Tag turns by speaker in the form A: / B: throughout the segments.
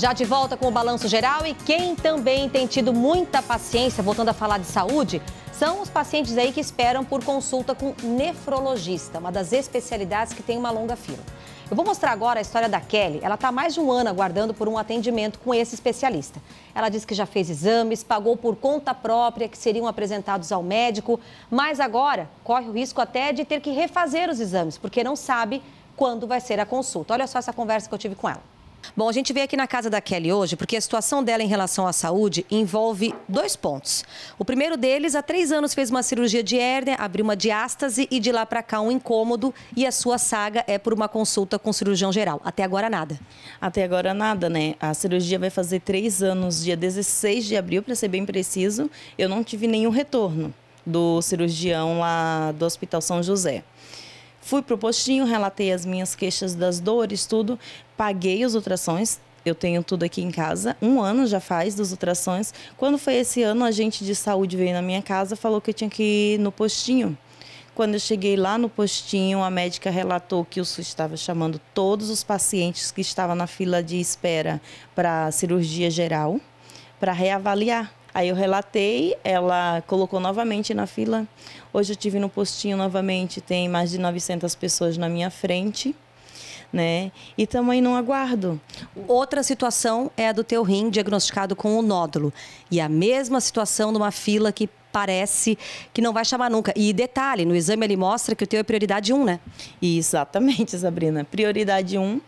A: Já de volta com o balanço geral e quem também tem tido muita paciência, voltando a falar de saúde, são os pacientes aí que esperam por consulta com nefrologista, uma das especialidades que tem uma longa fila. Eu vou mostrar agora a história da Kelly. Ela está mais de um ano aguardando por um atendimento com esse especialista. Ela disse que já fez exames, pagou por conta própria, que seriam apresentados ao médico, mas agora corre o risco até de ter que refazer os exames, porque não sabe quando vai ser a consulta. Olha só essa conversa que eu tive com ela. Bom, a gente veio aqui na casa da Kelly hoje porque a situação dela em relação à saúde envolve dois pontos. O primeiro deles, há três anos fez uma cirurgia de hérnia, abriu uma diástase e de lá para cá um incômodo e a
B: sua saga é por uma consulta com o cirurgião geral. Até agora nada. Até agora nada, né? A cirurgia vai fazer três anos, dia 16 de abril, para ser bem preciso. Eu não tive nenhum retorno do cirurgião lá do Hospital São José. Fui pro postinho, relatei as minhas queixas das dores, tudo, paguei as ultrações, eu tenho tudo aqui em casa. Um ano já faz das ultrações. Quando foi esse ano, a gente de saúde veio na minha casa, falou que eu tinha que ir no postinho. Quando eu cheguei lá no postinho, a médica relatou que o SUS estava chamando todos os pacientes que estavam na fila de espera para cirurgia geral para reavaliar Aí eu relatei, ela colocou novamente na fila. Hoje eu tive no postinho novamente, tem mais de 900 pessoas na minha frente. Né? E também não aguardo. Outra situação
A: é a do teu rim diagnosticado com o nódulo. E a mesma situação numa fila que
B: parece que não vai chamar nunca. E detalhe, no exame ele mostra que o teu é prioridade 1, né? Exatamente, Sabrina. Prioridade 1.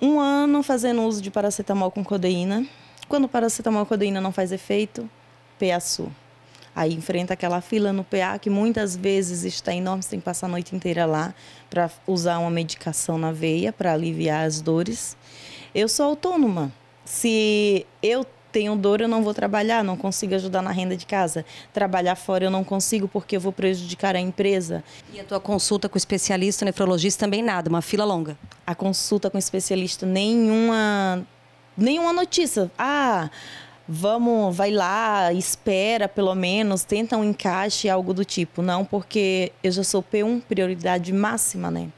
B: Um ano fazendo uso de paracetamol com codeína quando o paracetamol e codeína não faz efeito, PASU. Aí enfrenta aquela fila no PA que muitas vezes está enorme, você tem que passar a noite inteira lá para usar uma medicação na veia para aliviar as dores. Eu sou autônoma. Se eu tenho dor, eu não vou trabalhar, não consigo ajudar na renda de casa. Trabalhar fora eu não consigo porque eu vou prejudicar a empresa. E a tua consulta com o especialista, nefrologista também nada, uma fila longa. A consulta com especialista nenhuma nenhuma notícia. Ah, vamos, vai lá, espera pelo menos, tenta um encaixe, algo do tipo. Não, porque eu já sou P1, prioridade máxima, né?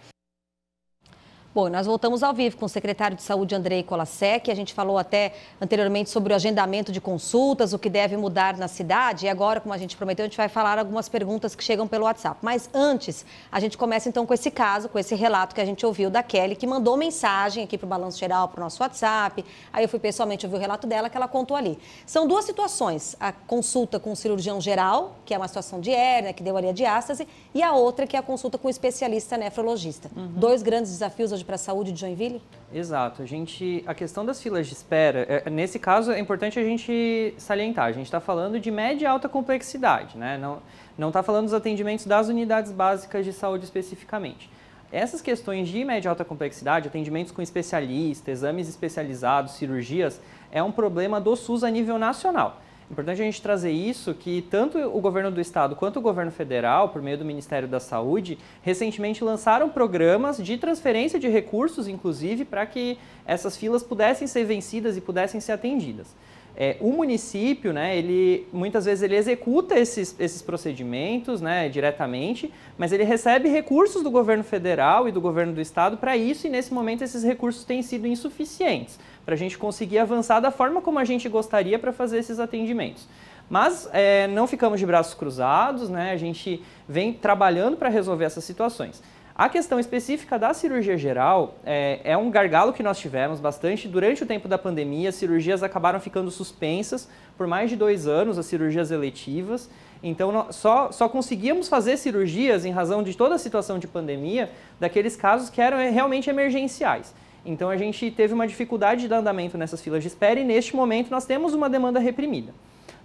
A: Bom, nós voltamos ao vivo com o secretário de Saúde, Andrei Colasec. A gente falou até anteriormente sobre o agendamento de consultas, o que deve mudar na cidade. E agora, como a gente prometeu, a gente vai falar algumas perguntas que chegam pelo WhatsApp. Mas antes, a gente começa então com esse caso, com esse relato que a gente ouviu da Kelly, que mandou mensagem aqui para o Balanço Geral, para o nosso WhatsApp. Aí eu fui pessoalmente ouvir o relato dela, que ela contou ali. São duas situações. A consulta com o cirurgião geral, que é uma situação de hérnia, que deu ali a diástase, e a outra que é a consulta com o especialista nefrologista. Uhum. Dois grandes desafios hoje para a saúde de Joinville?
C: Exato. A gente, a questão das filas de espera, é, é nesse caso é importante a gente salientar. A gente está falando de média e alta complexidade, né? Não, não está falando dos atendimentos das unidades básicas de saúde especificamente. Essas questões de média e alta complexidade, atendimentos com especialista, exames especializados, cirurgias, é um problema do SUS a nível nacional. Importante a gente trazer isso que tanto o governo do estado quanto o governo federal, por meio do Ministério da Saúde, recentemente lançaram programas de transferência de recursos, inclusive, para que essas filas pudessem ser vencidas e pudessem ser atendidas. É, o município, né, ele muitas vezes ele executa esses, esses procedimentos né, diretamente, mas ele recebe recursos do governo federal e do governo do estado para isso, e nesse momento esses recursos têm sido insuficientes para a gente conseguir avançar da forma como a gente gostaria para fazer esses atendimentos. Mas é, não ficamos de braços cruzados, né? a gente vem trabalhando para resolver essas situações. A questão específica da cirurgia geral é, é um gargalo que nós tivemos bastante. Durante o tempo da pandemia, as cirurgias acabaram ficando suspensas por mais de dois anos, as cirurgias eletivas. Então, só, só conseguíamos fazer cirurgias em razão de toda a situação de pandemia daqueles casos que eram é, realmente emergenciais. Então, a gente teve uma dificuldade de andamento nessas filas de espera e, neste momento, nós temos uma demanda reprimida.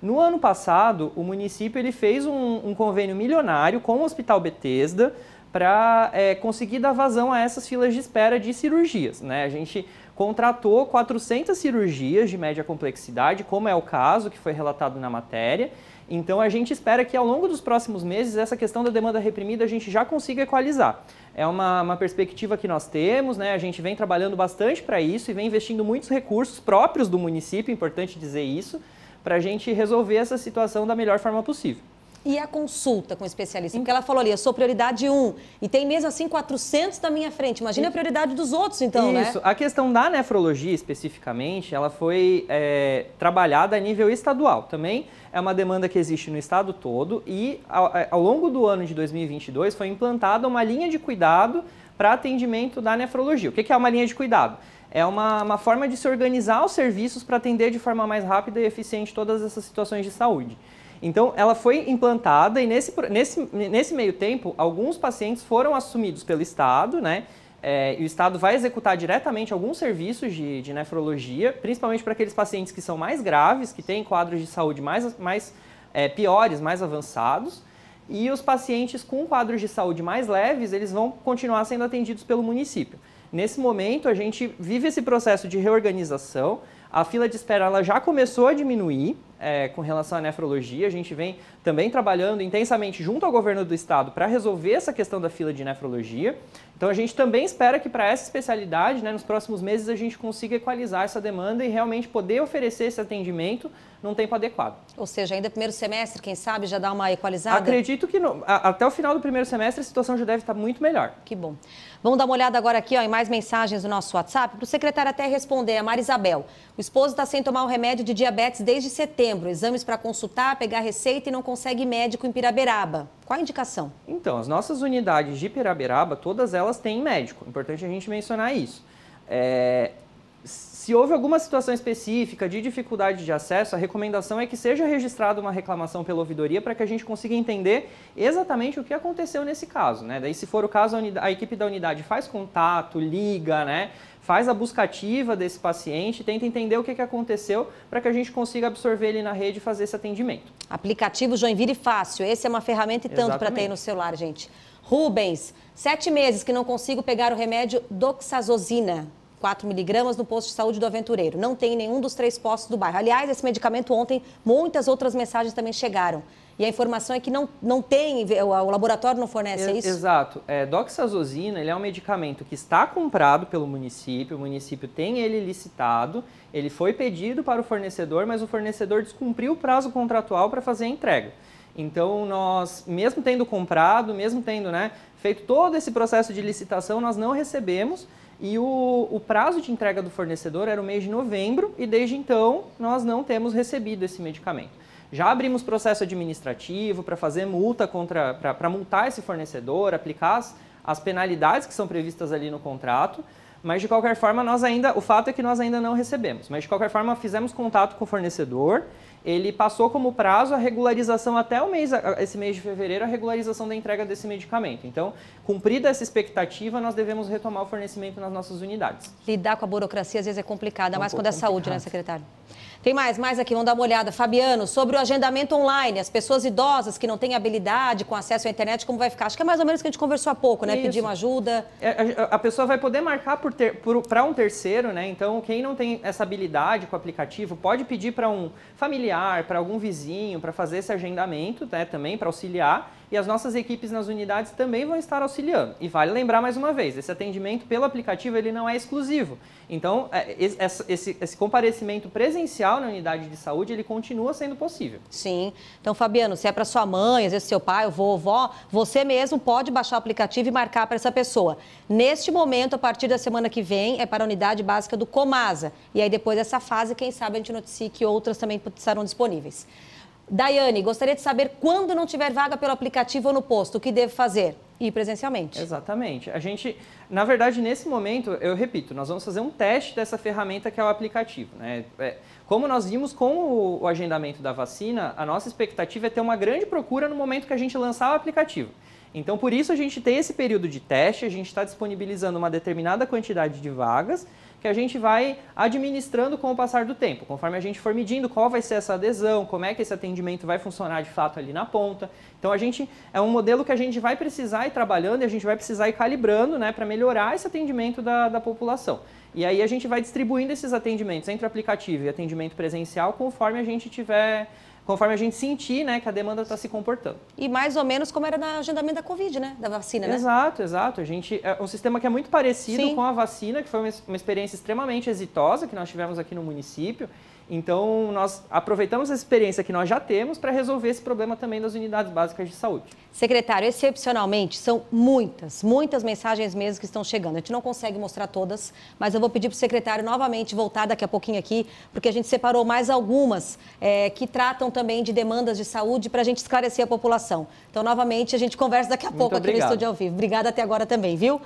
C: No ano passado, o município ele fez um, um convênio milionário com o Hospital Betesda para é, conseguir dar vazão a essas filas de espera de cirurgias. Né? A gente contratou 400 cirurgias de média complexidade, como é o caso que foi relatado na matéria. Então a gente espera que ao longo dos próximos meses essa questão da demanda reprimida a gente já consiga equalizar. É uma, uma perspectiva que nós temos, né? a gente vem trabalhando bastante para isso e vem investindo muitos recursos próprios do município, é importante dizer isso, para a gente resolver essa situação da melhor forma possível.
A: E a consulta com o especialista? Porque ela falou ali, eu sou prioridade 1 e tem mesmo assim 400 na minha frente. Imagina a prioridade dos outros, então, Isso. né? Isso.
C: A questão da nefrologia, especificamente, ela foi é, trabalhada a nível estadual. Também é uma demanda que existe no estado todo e ao, é, ao longo do ano de 2022 foi implantada uma linha de cuidado para atendimento da nefrologia. O que é uma linha de cuidado? É uma, uma forma de se organizar os serviços para atender de forma mais rápida e eficiente todas essas situações de saúde. Então, ela foi implantada e nesse, nesse, nesse meio tempo, alguns pacientes foram assumidos pelo Estado, né? É, e o Estado vai executar diretamente alguns serviços de, de nefrologia, principalmente para aqueles pacientes que são mais graves, que têm quadros de saúde mais, mais é, piores, mais avançados. E os pacientes com quadros de saúde mais leves, eles vão continuar sendo atendidos pelo município. Nesse momento, a gente vive esse processo de reorganização, a fila de espera ela já começou a diminuir, é, com relação à nefrologia. A gente vem também trabalhando intensamente junto ao governo do estado para resolver essa questão da fila de nefrologia. Então a gente também espera que para essa especialidade, né, nos próximos meses, a gente consiga equalizar essa demanda e realmente poder oferecer esse atendimento num tempo adequado. Ou
A: seja, ainda primeiro semestre, quem sabe, já dá uma equalizada? Acredito
C: que no, a, até o final do primeiro semestre a situação já deve estar tá muito melhor. Que bom.
A: Vamos dar uma olhada agora aqui ó, em mais mensagens do nosso WhatsApp. Para o secretário até responder, a Marisabel. O esposo está sem tomar o remédio de diabetes desde setembro dezembro, exames para consultar, pegar receita e não consegue médico em Piraberaba. Qual a indicação?
C: Então, as nossas unidades de Piraberaba, todas elas têm médico. Importante a gente mencionar isso. É, se houve alguma situação específica de dificuldade de acesso, a recomendação é que seja registrada uma reclamação pela ouvidoria para que a gente consiga entender exatamente o que aconteceu nesse caso. Né? Daí, se for o caso, a, unidade, a equipe da unidade faz contato, liga, né? faz a busca ativa desse paciente, tenta entender o que, que aconteceu para que a gente consiga absorver ele na rede e fazer esse atendimento. Aplicativo Joinville
A: Fácil, esse é uma ferramenta e tanto para ter aí no celular, gente. Rubens, sete meses que não consigo pegar o remédio doxazosina. 4 miligramas no posto de saúde do Aventureiro. Não tem nenhum dos três postos do bairro. Aliás, esse medicamento ontem, muitas outras mensagens também chegaram. E a informação é que não, não tem, o laboratório não fornece é isso?
C: Exato. É, doxazosina ele é um medicamento que está comprado pelo município, o município tem ele licitado, ele foi pedido para o fornecedor, mas o fornecedor descumpriu o prazo contratual para fazer a entrega. Então, nós, mesmo tendo comprado, mesmo tendo né, feito todo esse processo de licitação, nós não recebemos e o, o, prazo de entrega do fornecedor era o mês de novembro e desde então nós não temos recebido esse medicamento. Já abrimos processo administrativo para fazer multa contra, para multar esse fornecedor, aplicar as, as penalidades que são previstas ali no contrato, mas de qualquer forma nós ainda, o fato é que nós ainda não recebemos, mas de qualquer forma fizemos contato com o fornecedor, ele passou como prazo a regularização até o mês, esse mês de fevereiro, a regularização da entrega desse medicamento. Então, Cumprida essa expectativa, nós devemos retomar o fornecimento nas nossas unidades.
A: Lidar com a burocracia às vezes é complicado, é um mais quando é complicado. saúde, né, secretário? Tem mais, mais aqui, vamos dar uma olhada. Fabiano, sobre o agendamento online, as pessoas idosas que não têm habilidade com acesso à internet, como vai ficar? Acho que é mais ou menos o que a gente conversou há pouco, né? Isso. Pedir uma
C: ajuda. É, a pessoa vai poder marcar para um terceiro, né? Então, quem não tem essa habilidade com o aplicativo, pode pedir para um familiar, para algum vizinho, para fazer esse agendamento né? também, para auxiliar e as nossas equipes nas unidades também vão estar auxiliando. E vale lembrar mais uma vez, esse atendimento pelo aplicativo ele não é exclusivo. Então, é, esse, esse, comparecimento presencial na unidade de saúde, ele continua sendo possível. Sim. Então, Fabiano, se é para sua
A: mãe, às vezes seu pai, vovó, você mesmo pode baixar o aplicativo e marcar para essa pessoa. Neste momento, a partir da semana que vem, é para a unidade básica do Comasa. E aí, depois dessa fase, quem sabe a gente noticie que outras também estarão disponíveis. Daiane, gostaria de saber quando não tiver vaga pelo aplicativo ou no posto, o que devo fazer? e presencialmente.
C: Exatamente. A gente, na verdade, nesse momento, eu repito, nós vamos fazer um teste dessa ferramenta que é o aplicativo. Né? É, como nós vimos com o, o agendamento da vacina, a nossa expectativa é ter uma grande procura no momento que a gente lançar o aplicativo. Então, por isso, a gente tem esse período de teste, a gente está disponibilizando uma determinada quantidade de vagas que a gente vai administrando com o passar do tempo, conforme a gente for medindo qual vai ser essa adesão, como é que esse atendimento vai funcionar de fato ali na ponta. Então a gente é um modelo que a gente vai precisar ir trabalhando e a gente vai precisar ir calibrando né, para melhorar esse atendimento da, da população. E aí a gente vai distribuindo esses atendimentos entre aplicativo e atendimento presencial conforme a gente tiver conforme a gente sentir né, que a demanda está se comportando.
A: E mais ou menos como era no agendamento da Covid, né? Da vacina, né?
C: Exato, exato. A gente, é um sistema que é muito parecido Sim. com a vacina, que foi uma, uma experiência extremamente exitosa que nós tivemos aqui no município então, nós aproveitamos a experiência que nós já temos para resolver esse problema também das unidades básicas de saúde. Secretário, excepcionalmente, são muitas, muitas mensagens mesmo que
A: estão chegando. A gente não consegue mostrar todas, mas eu vou pedir para o secretário novamente voltar daqui a pouquinho aqui, porque a gente separou mais algumas é, que tratam também de demandas de saúde para a gente esclarecer a população. Então, novamente, a gente conversa daqui a pouco aqui no Estúdio ao Vivo. Obrigada até agora também, viu?